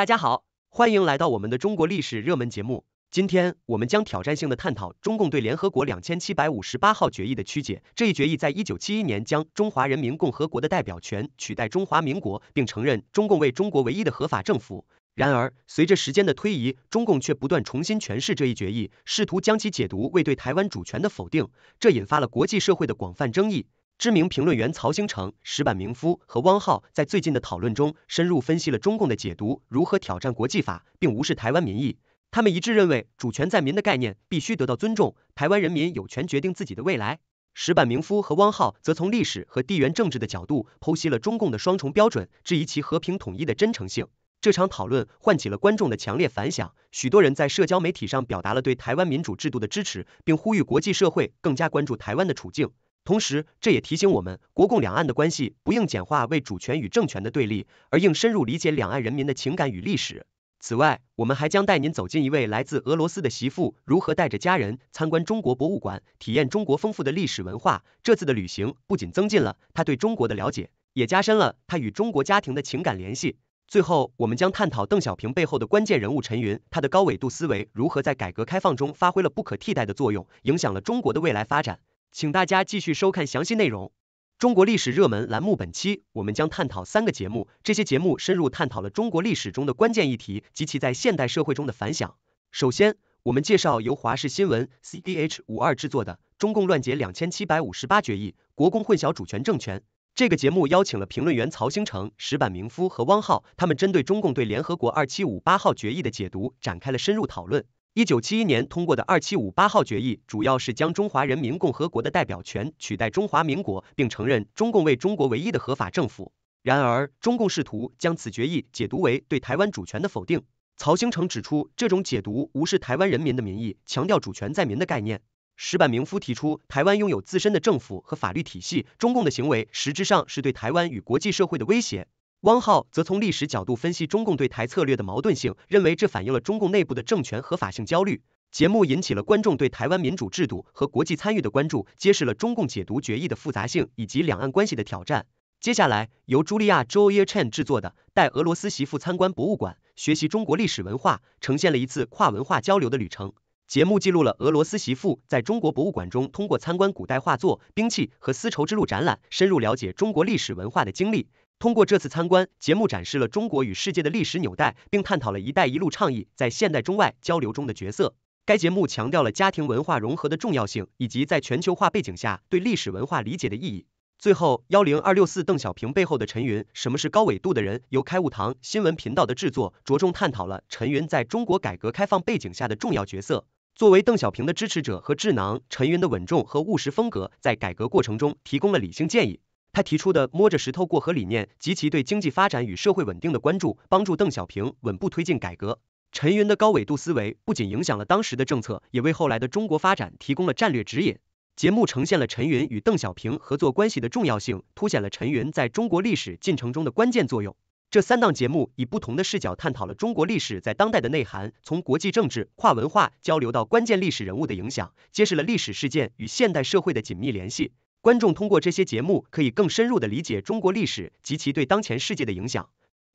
大家好，欢迎来到我们的中国历史热门节目。今天，我们将挑战性的探讨中共对联合国两千七百五十八号决议的曲解。这一决议在一九七一年将中华人民共和国的代表权取代中华民国，并承认中共为中国唯一的合法政府。然而，随着时间的推移，中共却不断重新诠释这一决议，试图将其解读为对台湾主权的否定，这引发了国际社会的广泛争议。知名评论员曹兴诚、石板明夫和汪浩在最近的讨论中，深入分析了中共的解读如何挑战国际法，并无视台湾民意。他们一致认为，主权在民的概念必须得到尊重，台湾人民有权决定自己的未来。石板明夫和汪浩则从历史和地缘政治的角度剖析了中共的双重标准，质疑其和平统一的真诚性。这场讨论唤起了观众的强烈反响，许多人在社交媒体上表达了对台湾民主制度的支持，并呼吁国际社会更加关注台湾的处境。同时，这也提醒我们，国共两岸的关系不应简化为主权与政权的对立，而应深入理解两岸人民的情感与历史。此外，我们还将带您走进一位来自俄罗斯的媳妇，如何带着家人参观中国博物馆，体验中国丰富的历史文化。这次的旅行不仅增进了她对中国的了解，也加深了她与中国家庭的情感联系。最后，我们将探讨邓小平背后的关键人物陈云，他的高纬度思维如何在改革开放中发挥了不可替代的作用，影响了中国的未来发展。请大家继续收看详细内容。中国历史热门栏目本期我们将探讨三个节目，这些节目深入探讨了中国历史中的关键议题及其在现代社会中的反响。首先，我们介绍由华视新闻 C D H 五二制作的《中共乱解两千七百五十八决议：国共混淆主权政权》这个节目邀请了评论员曹兴诚、石板明夫和汪浩，他们针对中共对联合国二七五八号决议的解读展开了深入讨论。一九七一年通过的二七五八号决议，主要是将中华人民共和国的代表权取代中华民国，并承认中共为中国唯一的合法政府。然而，中共试图将此决议解读为对台湾主权的否定。曹兴诚指出，这种解读无视台湾人民的民意，强调主权在民的概念。石板明夫提出，台湾拥有自身的政府和法律体系，中共的行为实质上是对台湾与国际社会的威胁。汪浩则从历史角度分析中共对台策略的矛盾性，认为这反映了中共内部的政权合法性焦虑。节目引起了观众对台湾民主制度和国际参与的关注，揭示了中共解读决议的复杂性以及两岸关系的挑战。接下来，由茱莉亚· Chen 制作的《带俄罗斯媳妇参观博物馆，学习中国历史文化》，呈现了一次跨文化交流的旅程。节目记录了俄罗斯媳妇在中国博物馆中，通过参观古代画作、兵器和丝绸之路展览，深入了解中国历史文化的经历。通过这次参观，节目展示了中国与世界的历史纽带，并探讨了“一带一路”倡议在现代中外交流中的角色。该节目强调了家庭文化融合的重要性，以及在全球化背景下对历史文化理解的意义。最后，幺零二六四邓小平背后的陈云，什么是高纬度的人？由开悟堂新闻频道的制作，着重探讨了陈云在中国改革开放背景下的重要角色。作为邓小平的支持者和智囊，陈云的稳重和务实风格在改革过程中提供了理性建议。他提出的“摸着石头过河”理念及其对经济发展与社会稳定的关注，帮助邓小平稳步推进改革。陈云的高纬度思维不仅影响了当时的政策，也为后来的中国发展提供了战略指引。节目呈现了陈云与邓小平合作关系的重要性，凸显了陈云在中国历史进程中的关键作用。这三档节目以不同的视角探讨了中国历史在当代的内涵，从国际政治、跨文化交流到关键历史人物的影响，揭示了历史事件与现代社会的紧密联系。观众通过这些节目可以更深入的理解中国历史及其对当前世界的影响。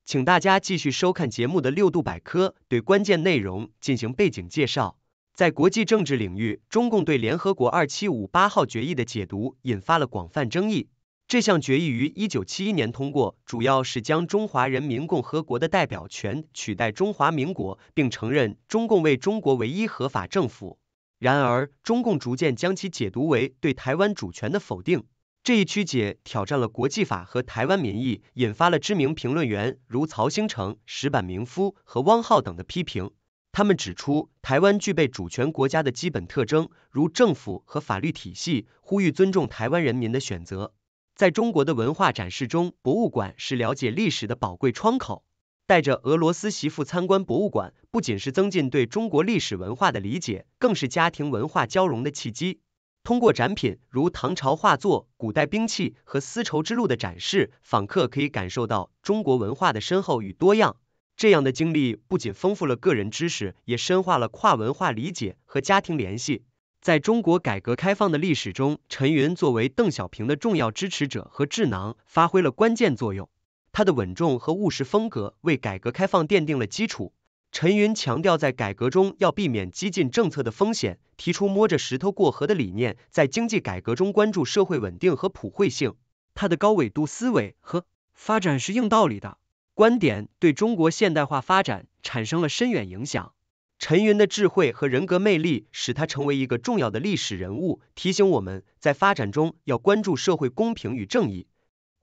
请大家继续收看节目的六度百科，对关键内容进行背景介绍。在国际政治领域，中共对联合国二七五八号决议的解读引发了广泛争议。这项决议于一九七一年通过，主要是将中华人民共和国的代表权取代中华民国，并承认中共为中国唯一合法政府。然而，中共逐渐将其解读为对台湾主权的否定，这一曲解挑战了国际法和台湾民意，引发了知名评论员如曹兴诚、石坂明夫和汪浩等的批评。他们指出，台湾具备主权国家的基本特征，如政府和法律体系，呼吁尊重台湾人民的选择。在中国的文化展示中，博物馆是了解历史的宝贵窗口。带着俄罗斯媳妇参观博物馆，不仅是增进对中国历史文化的理解，更是家庭文化交融的契机。通过展品如唐朝画作、古代兵器和丝绸之路的展示，访客可以感受到中国文化的深厚与多样。这样的经历不仅丰富了个人知识，也深化了跨文化理解和家庭联系。在中国改革开放的历史中，陈云作为邓小平的重要支持者和智囊，发挥了关键作用。他的稳重和务实风格为改革开放奠定了基础。陈云强调，在改革中要避免激进政策的风险，提出摸着石头过河的理念，在经济改革中关注社会稳定和普惠性。他的高纬度思维和“发展是硬道理”的观点对中国现代化发展产生了深远影响。陈云的智慧和人格魅力使他成为一个重要的历史人物，提醒我们在发展中要关注社会公平与正义。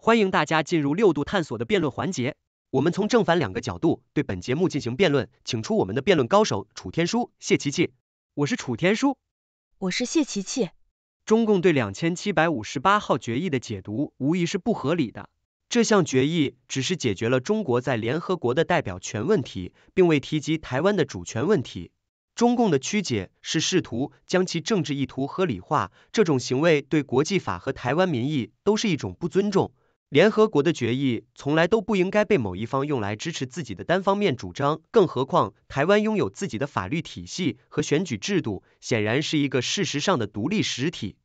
欢迎大家进入六度探索的辩论环节。我们从正反两个角度对本节目进行辩论，请出我们的辩论高手楚天舒、谢琪琪。我是楚天舒，我是谢琪琪。中共对两千七百五十八号决议的解读无疑是不合理的。这项决议只是解决了中国在联合国的代表权问题，并未提及台湾的主权问题。中共的曲解是试图将其政治意图合理化，这种行为对国际法和台湾民意都是一种不尊重。联合国的决议从来都不应该被某一方用来支持自己的单方面主张，更何况台湾拥有自己的法律体系和选举制度，显然是一个事实上的独立实体。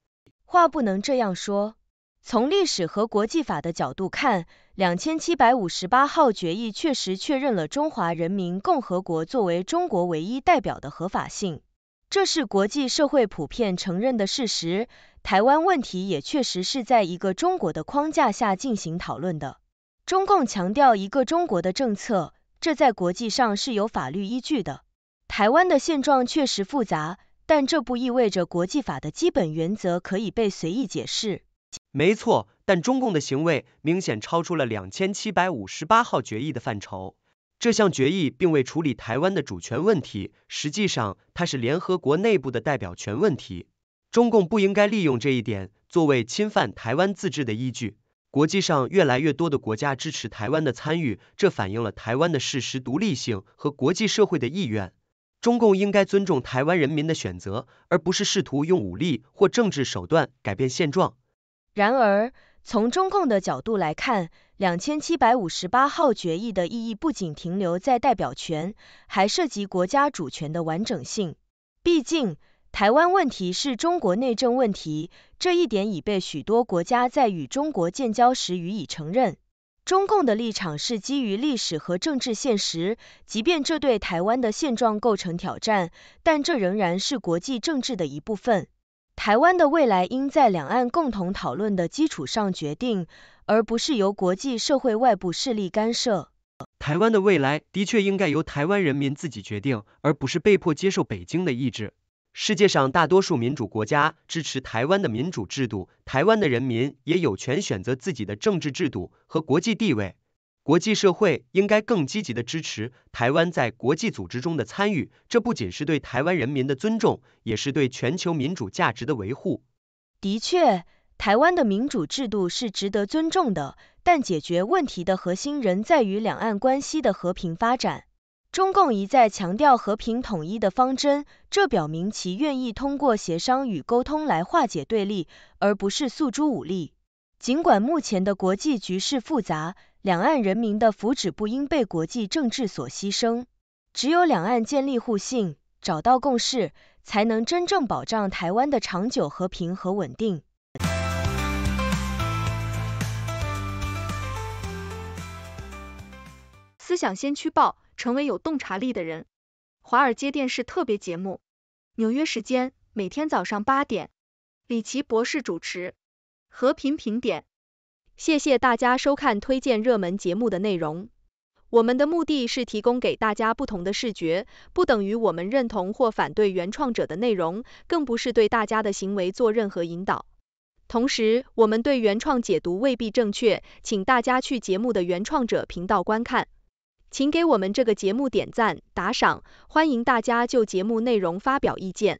话不能这样说，从历史和国际法的角度看，两千七百五十八号决议确实确认了中华人民共和国作为中国唯一代表的合法性。这是国际社会普遍承认的事实。台湾问题也确实是在一个中国的框架下进行讨论的。中共强调一个中国的政策，这在国际上是有法律依据的。台湾的现状确实复杂，但这不意味着国际法的基本原则可以被随意解释。没错，但中共的行为明显超出了两千七百五十八号决议的范畴。这项决议并未处理台湾的主权问题，实际上它是联合国内部的代表权问题。中共不应该利用这一点作为侵犯台湾自治的依据。国际上越来越多的国家支持台湾的参与，这反映了台湾的事实独立性和国际社会的意愿。中共应该尊重台湾人民的选择，而不是试图用武力或政治手段改变现状。然而，从中共的角度来看，两千七百五十八号决议的意义不仅停留在代表权，还涉及国家主权的完整性。毕竟，台湾问题是中国内政问题，这一点已被许多国家在与中国建交时予以承认。中共的立场是基于历史和政治现实，即便这对台湾的现状构成挑战，但这仍然是国际政治的一部分。台湾的未来应在两岸共同讨论的基础上决定，而不是由国际社会外部势力干涉。台湾的未来的确应该由台湾人民自己决定，而不是被迫接受北京的意志。世界上大多数民主国家支持台湾的民主制度，台湾的人民也有权选择自己的政治制度和国际地位。国际社会应该更积极的支持台湾在国际组织中的参与，这不仅是对台湾人民的尊重，也是对全球民主价值的维护。的确，台湾的民主制度是值得尊重的，但解决问题的核心仍在于两岸关系的和平发展。中共一再强调和平统一的方针，这表明其愿意通过协商与沟通来化解对立，而不是诉诸武力。尽管目前的国际局势复杂。两岸人民的福祉不应被国际政治所牺牲，只有两岸建立互信，找到共识，才能真正保障台湾的长久和平和稳定。思想先驱报，成为有洞察力的人。华尔街电视特别节目，纽约时间每天早上八点，李奇博士主持《和平评点》。谢谢大家收看推荐热门节目的内容。我们的目的是提供给大家不同的视觉，不等于我们认同或反对原创者的内容，更不是对大家的行为做任何引导。同时，我们对原创解读未必正确，请大家去节目的原创者频道观看。请给我们这个节目点赞、打赏，欢迎大家就节目内容发表意见。